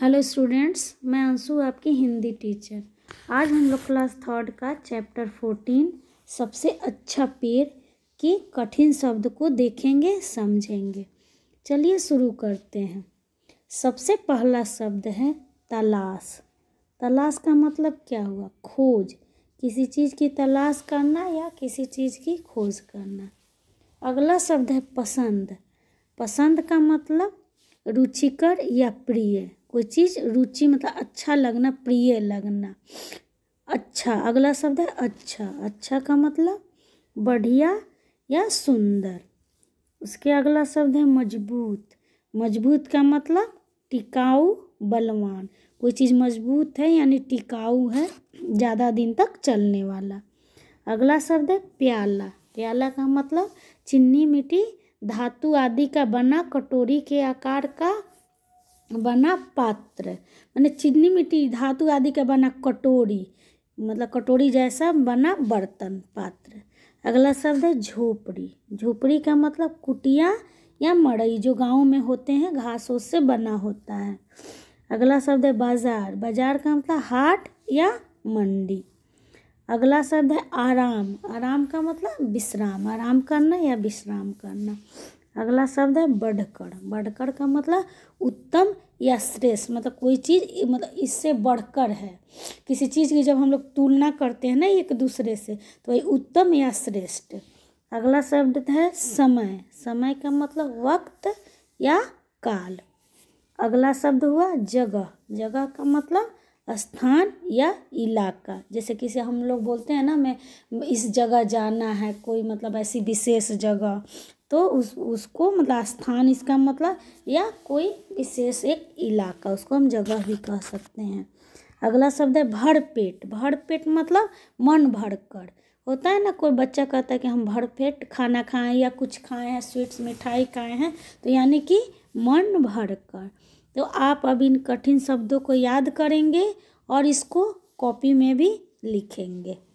hello students मैं अंशु आपकी Hindi teacher आज हम लोग क्लास थर्ड का चैप्टर फोर्टीन सबसे अच्छा पेड़ के कठिन शब्द को देखेंगे समझेंगे चलिए शुरू करते हैं सबसे पहला शब्द है तलाश तलाश का मतलब क्या हुआ खोज किसी चीज़ की तलाश करना या किसी चीज़ की खोज करना अगला शब्द है पसंद पसंद का मतलब रुचिकर या प्रिय कोई चीज़ रुचि मतलब अच्छा लगना प्रिय लगना अच्छा अगला शब्द है अच्छा अच्छा का मतलब बढ़िया या सुंदर उसके अगला शब्द है मजबूत मजबूत का मतलब टिकाऊ बलवान कोई चीज़ मजबूत है यानी टिकाऊ है ज़्यादा दिन तक चलने वाला अगला शब्द है प्याला प्याला का मतलब चिन्नी मिट्टी धातु आदि का बना कटोरी के आकार का बना पात्र मैंने चिन्नी मिट्टी धातु आदि का बना कटोरी मतलब कटोरी जैसा बना बर्तन पात्र अगला शब्द है झोपड़ी झोपड़ी का मतलब कुटिया या मड़ई जो गांव में होते हैं घास ओस से बना होता है अगला शब्द है बाजार बाजार का मतलब हाट या मंडी अगला शब्द है आराम आराम का मतलब विश्राम आराम करना या विश्राम करना अगला शब्द है बढ़कर बढ़कर का मतलब उत्तम या श्रेष्ठ मतलब कोई चीज़ मतलब इससे बढ़कर है किसी चीज़ की जब हम लोग तुलना करते हैं ना एक दूसरे से तो वही उत्तम या श्रेष्ठ अगला शब्द है समय समय का मतलब वक्त या काल अगला शब्द हुआ जगह जगह का मतलब स्थान या इलाका जैसे किसी हम लोग बोलते हैं ना मैं इस जगह जाना है कोई मतलब ऐसी विशेष जगह तो उस उसको मतलब स्थान इसका मतलब या कोई विशेष एक इलाका उसको हम जगह भी कह सकते हैं अगला शब्द है भरपेट भरपेट मतलब मन भर कर होता है ना कोई बच्चा कहता है कि हम भरपेट खाना खाएं या कुछ खाएं हैं स्वीट्स मिठाई खाए हैं तो यानी कि मन भर कर तो आप अब इन कठिन शब्दों को याद करेंगे और इसको कॉपी में भी लिखेंगे